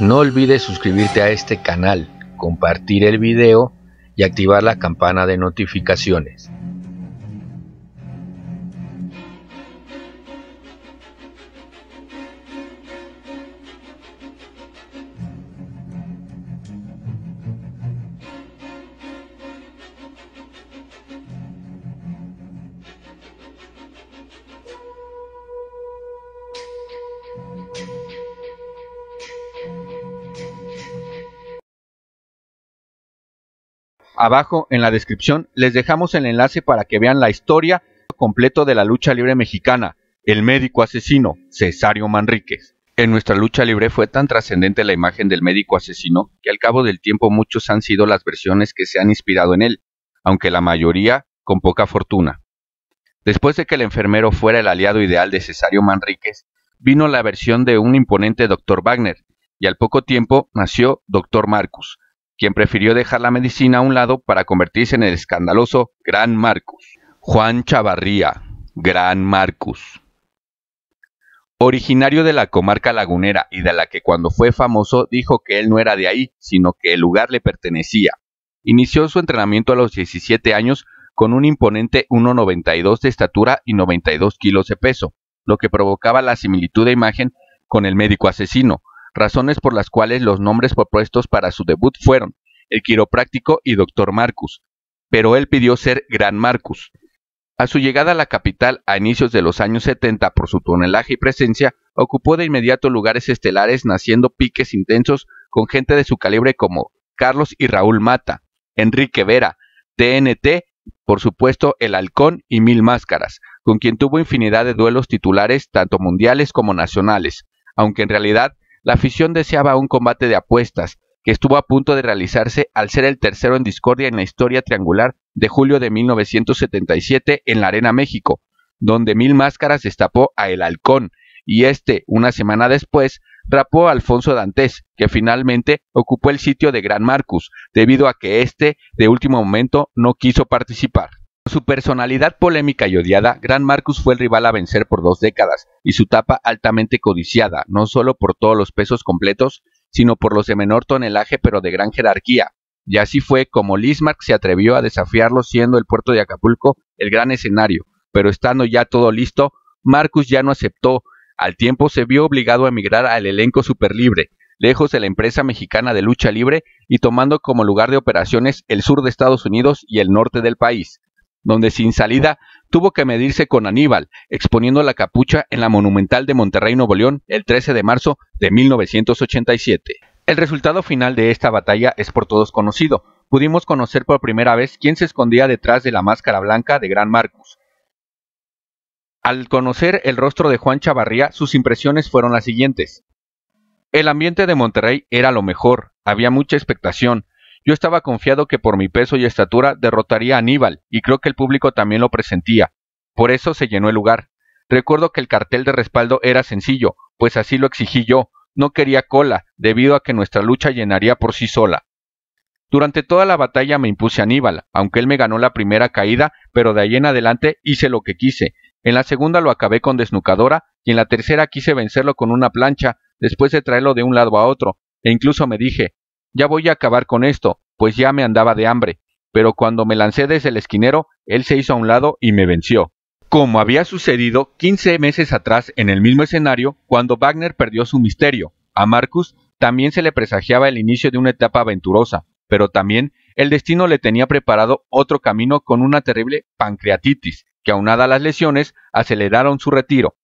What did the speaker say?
No olvides suscribirte a este canal, compartir el video y activar la campana de notificaciones. Abajo en la descripción les dejamos el enlace para que vean la historia completo de la lucha libre mexicana, el médico asesino Cesario Manríquez. En nuestra lucha libre fue tan trascendente la imagen del médico asesino que al cabo del tiempo muchos han sido las versiones que se han inspirado en él, aunque la mayoría con poca fortuna. Después de que el enfermero fuera el aliado ideal de Cesario Manríquez, vino la versión de un imponente doctor Wagner, y al poco tiempo nació Dr. Marcus, quien prefirió dejar la medicina a un lado para convertirse en el escandaloso Gran Marcus. Juan Chavarría, Gran Marcus. Originario de la comarca lagunera y de la que cuando fue famoso dijo que él no era de ahí, sino que el lugar le pertenecía. Inició su entrenamiento a los 17 años con un imponente 1,92 de estatura y 92 kilos de peso, lo que provocaba la similitud de imagen con el médico asesino, razones por las cuales los nombres propuestos para su debut fueron el quiropráctico y doctor Marcus, pero él pidió ser Gran Marcus. A su llegada a la capital a inicios de los años 70 por su tonelaje y presencia, ocupó de inmediato lugares estelares naciendo piques intensos con gente de su calibre como Carlos y Raúl Mata, Enrique Vera, TNT, por supuesto El Halcón y Mil Máscaras, con quien tuvo infinidad de duelos titulares tanto mundiales como nacionales, aunque en realidad la afición deseaba un combate de apuestas, que estuvo a punto de realizarse al ser el tercero en discordia en la historia triangular de julio de 1977 en la Arena México, donde Mil Máscaras destapó a El Halcón, y este, una semana después, rapó a Alfonso Dantes, que finalmente ocupó el sitio de Gran Marcus, debido a que este, de último momento, no quiso participar su personalidad polémica y odiada, Gran Marcus fue el rival a vencer por dos décadas, y su tapa altamente codiciada, no solo por todos los pesos completos, sino por los de menor tonelaje pero de gran jerarquía. Y así fue como Lismarck se atrevió a desafiarlo siendo el puerto de Acapulco el gran escenario, pero estando ya todo listo, Marcus ya no aceptó, al tiempo se vio obligado a emigrar al elenco superlibre, lejos de la empresa mexicana de lucha libre y tomando como lugar de operaciones el sur de Estados Unidos y el norte del país donde sin salida tuvo que medirse con Aníbal, exponiendo la capucha en la Monumental de Monterrey Nuevo León el 13 de marzo de 1987. El resultado final de esta batalla es por todos conocido. Pudimos conocer por primera vez quién se escondía detrás de la máscara blanca de Gran Marcus. Al conocer el rostro de Juan Chavarría, sus impresiones fueron las siguientes. El ambiente de Monterrey era lo mejor, había mucha expectación, yo estaba confiado que por mi peso y estatura derrotaría a Aníbal, y creo que el público también lo presentía. Por eso se llenó el lugar. Recuerdo que el cartel de respaldo era sencillo, pues así lo exigí yo. No quería cola, debido a que nuestra lucha llenaría por sí sola. Durante toda la batalla me impuse a Aníbal, aunque él me ganó la primera caída, pero de ahí en adelante hice lo que quise. En la segunda lo acabé con desnucadora y en la tercera quise vencerlo con una plancha, después de traerlo de un lado a otro, e incluso me dije, ya voy a acabar con esto, pues ya me andaba de hambre, pero cuando me lancé desde el esquinero, él se hizo a un lado y me venció. Como había sucedido 15 meses atrás en el mismo escenario, cuando Wagner perdió su misterio, a Marcus también se le presagiaba el inicio de una etapa aventurosa, pero también el destino le tenía preparado otro camino con una terrible pancreatitis, que aunada a las lesiones aceleraron su retiro.